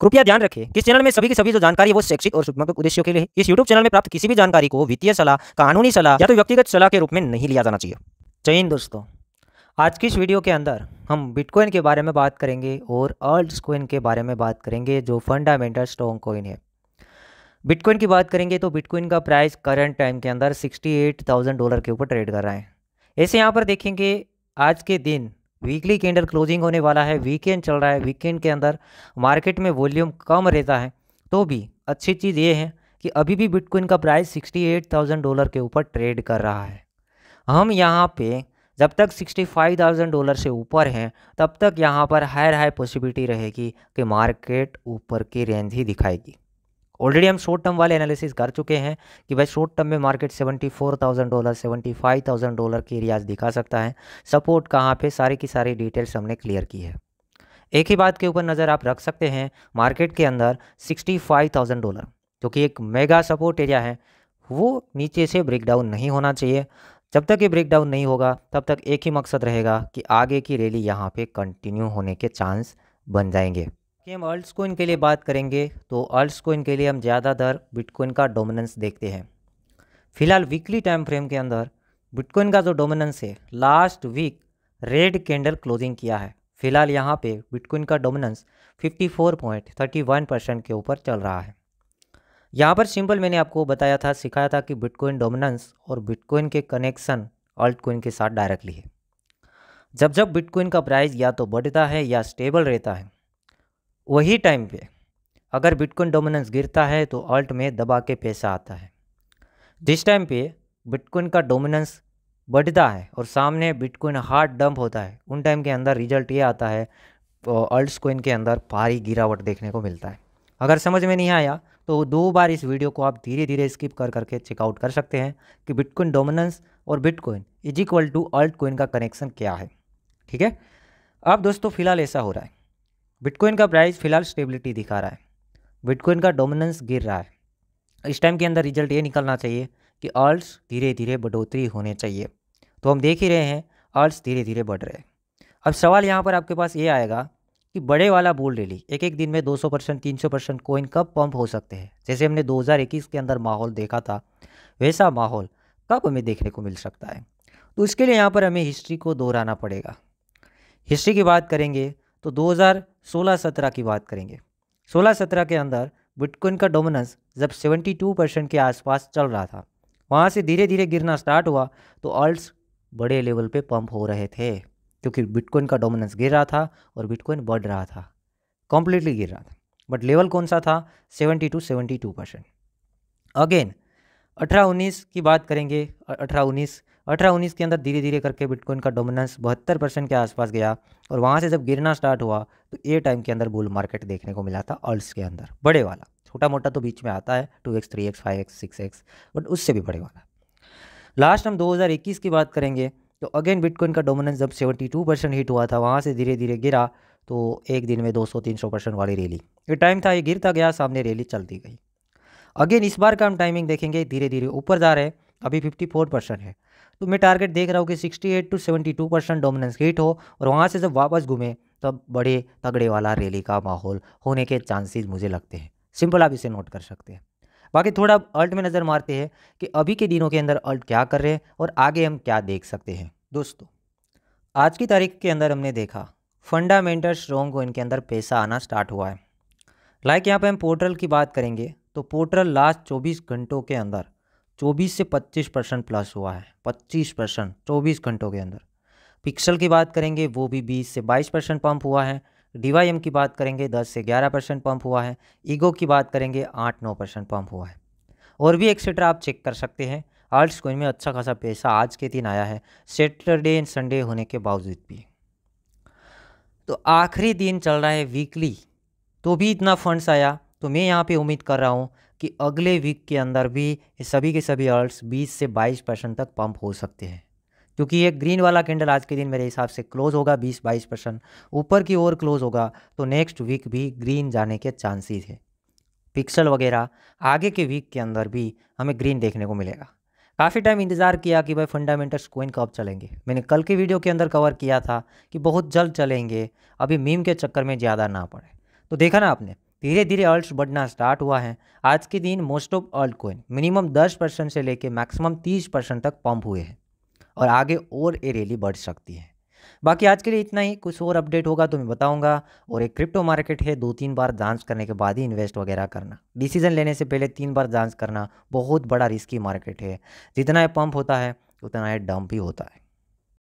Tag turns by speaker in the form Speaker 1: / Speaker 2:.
Speaker 1: कृपया ध्यान रखें कि चैनल में सभी की सभी जो जानकारी है वो शैक्षिक और शुभात्मक उद्देश्यों के लिए इस यूट्यूब चैनल में प्राप्त किसी भी जानकारी को वित्तीय सलाह कानूनी सलाह या तो व्यक्तिगत सलाह के रूप में नहीं लिया जाना चाहिए जय हिंद दोस्तों आज की इस वीडियो के अंदर हम बिटकॉइन के बारे में बात करेंगे और अर्ल्ड कोइन के बारे में बात करेंगे जो फंडामेंटल स्ट्रॉन्ग कोइन है बिटकॉइन की बात करेंगे तो बिटकॉइन का प्राइस करंट टाइम के अंदर 68,000 डॉलर के ऊपर ट्रेड कर रहा है ऐसे यहाँ पर देखेंगे आज के दिन वीकली के क्लोजिंग होने वाला है वीकेंड चल रहा है वीकेंड के अंदर मार्केट में वॉल्यूम कम रहता है तो भी अच्छी चीज़ ये है कि अभी भी बिटकॉइन का प्राइस 68,000 डॉलर के ऊपर ट्रेड कर रहा है हम यहाँ पे जब तक 65,000 डॉलर से ऊपर हैं तब तक यहाँ पर हायर हाई पॉसिबिलिटी रहेगी कि मार्केट ऊपर की रेंज ही दिखाएगी ऑलरेडी हम शॉर्ट टर्म वाले एनालिसिस कर चुके हैं कि भाई शॉर्ट टर्म में मार्केट 74,000 डॉलर 75,000 डॉलर की एरियाज दिखा सकता है सपोर्ट कहाँ पे सारी की सारी डिटेल्स हमने क्लियर की है एक ही बात के ऊपर नज़र आप रख सकते हैं मार्केट के अंदर 65,000 डॉलर जो कि एक मेगा सपोर्ट एरिया है वो नीचे से ब्रेकडाउन नहीं होना चाहिए जब तक ये ब्रेकडाउन नहीं होगा तब तक एक ही मकसद रहेगा कि आगे की रैली यहाँ पे कंटिन्यू होने के चांस बन जाएंगे कि हम अल्ट्स कोइन के लिए बात करेंगे तो अल्ट्स कोइन के लिए हम ज़्यादातर बिटकॉइन का डोमिनेंस देखते हैं फिलहाल वीकली टाइम फ्रेम के अंदर बिटकॉइन का जो डोमिनेंस है last week red candle closing किया है फिलहाल यहाँ पे बिटकॉइन का डोमिनेंस 54.31 परसेंट के ऊपर चल रहा है यहाँ पर सिंपल मैंने आपको बताया था सिखाया था कि बिटकॉइन डोमिनेंस और बिटकॉइन के कनेक्शन अल्ट कोइन के साथ डायरेक्टली है जब जब बिटकॉइन का प्राइस या तो बढ़ता है या स्टेबल रहता है वही टाइम पे अगर बिटकॉइन डोमिनेंस गिरता है तो ऑल्ट में दबा के पैसा आता है जिस टाइम पे बिटकॉइन का डोमिनेंस बढ़ता है और सामने बिटकॉइन हार्ड डंप होता है उन टाइम के अंदर रिजल्ट ये आता है ऑल्ट कोइन के अंदर भारी गिरावट देखने को मिलता है अगर समझ में नहीं आया तो दो बार इस वीडियो को आप धीरे धीरे स्किप कर करके चेकआउट कर सकते हैं कि बिटकॉइन डोमिनेंस और bitcoin is equal to alt coin का कनेक्शन क्या है ठीक है अब दोस्तों फिलहाल ऐसा हो रहा है बिटकॉइन का प्राइस फिलहाल स्टेबिलिटी दिखा रहा है बिटकॉइन का डोमिनेंस गिर रहा है इस टाइम के अंदर रिजल्ट ये निकलना चाहिए कि ऑल्ट्स धीरे धीरे बढ़ोतरी होने चाहिए तो हम देख ही रहे हैं ऑल्ट्स धीरे धीरे बढ़ रहे हैं अब सवाल यहाँ पर आपके पास ये आएगा कि बड़े वाला बोल रेली एक एक दिन में 200 परसेंट तीन परसेंट कोइन कब पंप हो सकते हैं जैसे हमने 2021 के अंदर माहौल देखा था वैसा माहौल कब हमें देखने को मिल सकता है तो इसके लिए यहाँ पर हमें हिस्ट्री को दोहराना पड़ेगा हिस्ट्री की बात करेंगे तो 2000 सोलह सत्रह की बात करेंगे सोलह सत्रह के अंदर बिटकॉइन का डोमिनेंस जब 72 परसेंट के आसपास चल रहा था वहाँ से धीरे धीरे गिरना स्टार्ट हुआ तो ऑल्ट्स बड़े लेवल पे पंप हो रहे थे क्योंकि बिटकॉइन का डोमिनेंस गिर रहा था और बिटकॉइन बढ़ रहा था कंप्लीटली गिर रहा था बट लेवल कौन सा था seventy two seventy two percent again अठारह उन्नीस की बात करेंगे अठारह उन्नीस अठारह उन्नीस के अंदर धीरे धीरे करके बिटकॉइन का डोमिनेंस बहत्तर परसेंट के आसपास गया और वहाँ से जब गिरना स्टार्ट हुआ तो ये टाइम के अंदर बुल मार्केट देखने को मिला था अल्ट्स के अंदर बड़े वाला छोटा मोटा तो बीच में आता है two x three x five x six x but उससे भी बड़े वाला लास्ट हम दो हज़ार इक्कीस की बात करेंगे तो अगेन बिटकॉइन का डोमिनेंस जब सेवेंटी टू परसेंट हिट हुआ था वहाँ से धीरे धीरे गिरा तो एक दिन में दो सौ तीन सौ परसेंट वाली रैली ये टाइम था ये गिरता गया सामने रैली चलती गई अगेन इस बार का हम टाइमिंग देखेंगे धीरे धीरे ऊपर जा रहे हैं अभी फोर परसेंट है तो मैं टारगेट देख रहा हूँ कि 68 टू 72 परसेंट डोमिनेंस हिट हो और वहाँ से जब वापस घूमे तब बड़े तगड़े वाला रैली का माहौल होने के चांसेस मुझे लगते हैं सिंपल आप इसे नोट कर सकते हैं बाकी थोड़ा अल्ट में नज़र मारते हैं कि अभी के दिनों के अंदर अल्ट क्या कर रहे हैं और आगे हम क्या देख सकते हैं दोस्तों आज की तारीख के अंदर हमने देखा फंडामेंटल स्ट्रॉन्ग को इनके अंदर पैसा आना स्टार्ट हुआ है लाइक यहाँ पर हम पोर्टल की बात करेंगे तो पोर्टल लास्ट 24 घंटों के अंदर चौबीस से पच्चीस परसेंट प्लस हुआ है पच्चीस परसेंट चौबीस घंटों के अंदर पिक्सल की बात करेंगे वो भी बीस से बाईस परसेंट पम्प हुआ है डी की बात करेंगे दस से ग्यारह परसेंट पम्प हुआ है ईगो की बात करेंगे आठ नौ परसेंट पम्प हुआ है और भी एक्सेट्रा आप चेक कर सकते हैं आर्ट्स कोइन में अच्छा खासा पैसा आज के दिन आया है सेटरडे एंड संडे होने के बावजूद भी तो आखिरी दिन चल रहा है वीकली तो भी इतना फंड्स आया तो मैं यहाँ पे उम्मीद कर रहा हूँ कि अगले वीक के अंदर भी सभी के सभी अर्ट्स 20 से 22 परसेंट तक पंप हो सकते हैं क्योंकि ये ग्रीन वाला कैंडल आज के दिन मेरे हिसाब से क्लोज होगा 20-22 परसेंट ऊपर की ओर क्लोज होगा तो नेक्स्ट वीक भी ग्रीन जाने के चांसेस है पिक्सल वगैरह आगे के वीक के अंदर भी हमें ग्रीन देखने को मिलेगा काफ़ी टाइम इंतज़ार किया कि भाई फंडामेंटल्स कोइन कब चलेंगे मैंने कल के वीडियो के अंदर कवर किया था कि बहुत जल्द चलेंगे अभी मीम के चक्कर में ज़्यादा ना पड़े तो देखा ना आपने धीरे धीरे अल्ट बढ़ना स्टार्ट हुआ है आज के दिन most of alt coin minimum 10 percent से लेकर मैक्सिमम 30 परसेंट तक पंप हुए हैं और आगे और ये रैली बढ़ सकती है बाकी आज के लिए इतना ही कुछ और अपडेट होगा तो मैं बताऊंगा और एक क्रिप्टो मार्केट है दो तीन बार जांच करने के बाद ही इन्वेस्ट वगैरह करना डिसीजन लेने से पहले तीन बार जांच करना बहुत बड़ा रिस्की मार्केट है जितना ये पंप होता है उतना ये डंप ही होता है